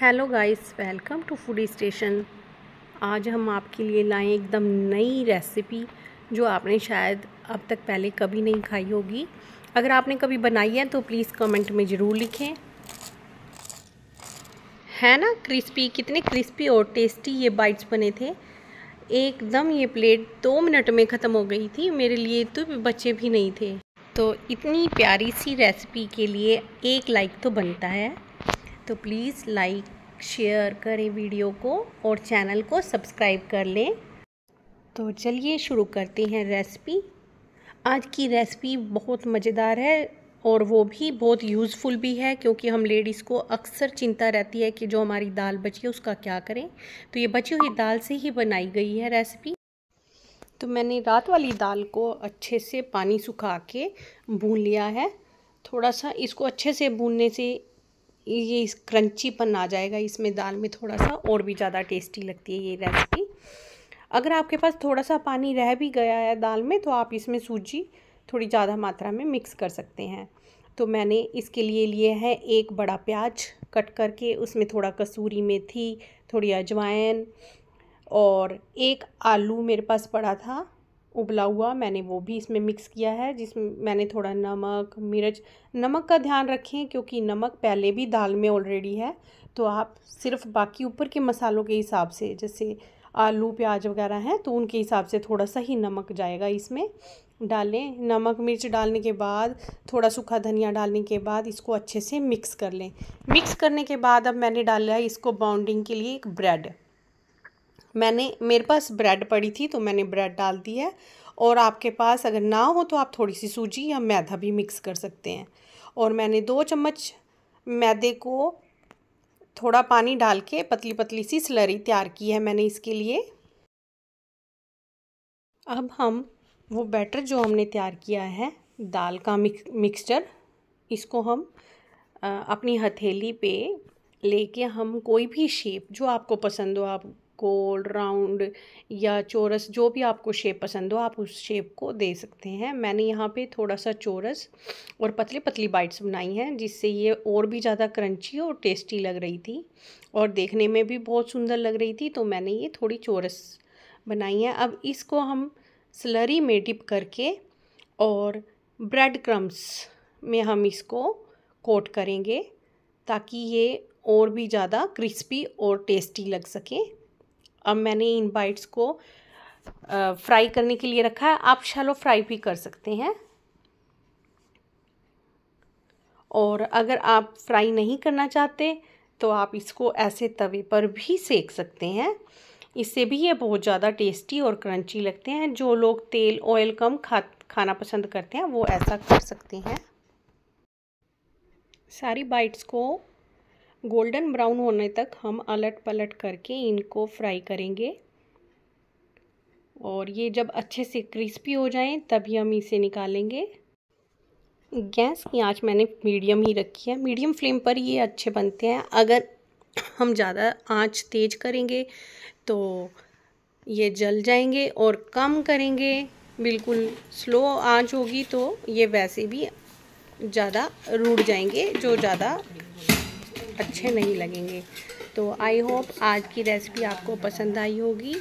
hello guys welcome to food station आज हम आपके लिए लाएँ एकदम नई रेसिपी जो आपने शायद अब तक पहले कभी नहीं खाई होगी अगर आपने कभी बनाई है तो प्लीज़ कमेंट में ज़रूर लिखें है ना क्रिस्पी कितने क्रिस्पी और टेस्टी ये बाइट्स बने थे एकदम ये प्लेट दो मिनट में ख़त्म हो गई थी मेरे लिए तो बच्चे भी नहीं थे तो इतनी प्यारी सी रेसिपी के लिए एक लाइक तो बनता है तो प्लीज़ लाइक शेयर करें वीडियो को और चैनल को सब्सक्राइब कर लें तो चलिए शुरू करते हैं रेसिपी आज की रेसिपी बहुत मज़ेदार है और वो भी बहुत यूज़फुल भी है क्योंकि हम लेडीज़ को अक्सर चिंता रहती है कि जो हमारी दाल बची है उसका क्या करें तो ये बची हुई दाल से ही बनाई गई है रेसिपी तो मैंने रात वाली दाल को अच्छे से पानी सुखा के भून लिया है थोड़ा सा इसको अच्छे से भूनने से ये इस क्रंचीपन आ जाएगा इसमें दाल में थोड़ा सा और भी ज़्यादा टेस्टी लगती है ये रेसिपी अगर आपके पास थोड़ा सा पानी रह भी गया है दाल में तो आप इसमें सूजी थोड़ी ज़्यादा मात्रा में मिक्स कर सकते हैं तो मैंने इसके लिए लिए है एक बड़ा प्याज कट करके उसमें थोड़ा कसूरी मेथी थोड़ी अजवाइन और एक आलू मेरे पास पड़ा था उबला हुआ मैंने वो भी इसमें मिक्स किया है जिस मैंने थोड़ा नमक मिर्च नमक का ध्यान रखें क्योंकि नमक पहले भी दाल में ऑलरेडी है तो आप सिर्फ बाकी ऊपर के मसालों के हिसाब से जैसे आलू प्याज वगैरह हैं तो उनके हिसाब से थोड़ा सा ही नमक जाएगा इसमें डालें नमक मिर्च डालने के बाद थोड़ा सूखा धनिया डालने के बाद इसको अच्छे से मिक्स कर लें मिक्स करने के बाद अब मैंने डाला है इसको बाउंडिंग के लिए एक ब्रेड मैंने मेरे पास ब्रेड पड़ी थी तो मैंने ब्रेड डाल दी है और आपके पास अगर ना हो तो आप थोड़ी सी सूजी या मैदा भी मिक्स कर सकते हैं और मैंने दो चम्मच मैदे को थोड़ा पानी डाल के पतली पतली सी स्लरी तैयार की है मैंने इसके लिए अब हम वो बैटर जो हमने तैयार किया है दाल का मिक, मिक्सचर इसको हम आ, अपनी हथेली पे लेके हम कोई भी शेप जो आपको पसंद हो आप गोल राउंड या चोरस जो भी आपको शेप पसंद हो आप उस शेप को दे सकते हैं मैंने यहाँ पे थोड़ा सा चोरस और पतली पतली बाइट्स बनाई हैं जिससे ये और भी ज़्यादा क्रंची और टेस्टी लग रही थी और देखने में भी बहुत सुंदर लग रही थी तो मैंने ये थोड़ी चोरस बनाई है अब इसको हम स्लरी में डिप करके और ब्रेड क्रम्स में हम इसको कोट करेंगे ताकि ये और भी ज़्यादा क्रिस्पी और टेस्टी लग सके अब मैंने इन बाइट्स को फ्राई करने के लिए रखा है आप शैलो फ्राई भी कर सकते हैं और अगर आप फ्राई नहीं करना चाहते तो आप इसको ऐसे तवे पर भी सेक सकते हैं इससे भी ये बहुत ज़्यादा टेस्टी और क्रंची लगते हैं जो लोग तेल ऑयल कम खा खाना पसंद करते हैं वो ऐसा कर सकते हैं सारी बाइट्स को गोल्डन ब्राउन होने तक हम अलट पलट करके इनको फ्राई करेंगे और ये जब अच्छे से क्रिस्पी हो जाएं तभी हम इसे निकालेंगे गैस की आँच मैंने मीडियम ही रखी है मीडियम फ्लेम पर ये अच्छे बनते हैं अगर हम ज़्यादा आँच तेज करेंगे तो ये जल जाएंगे और कम करेंगे बिल्कुल स्लो आँच होगी तो ये वैसे भी ज़्यादा रूट जाएंगे जो ज़्यादा अच्छे नहीं लगेंगे तो आई होप आज की रेसिपी आपको पसंद आई होगी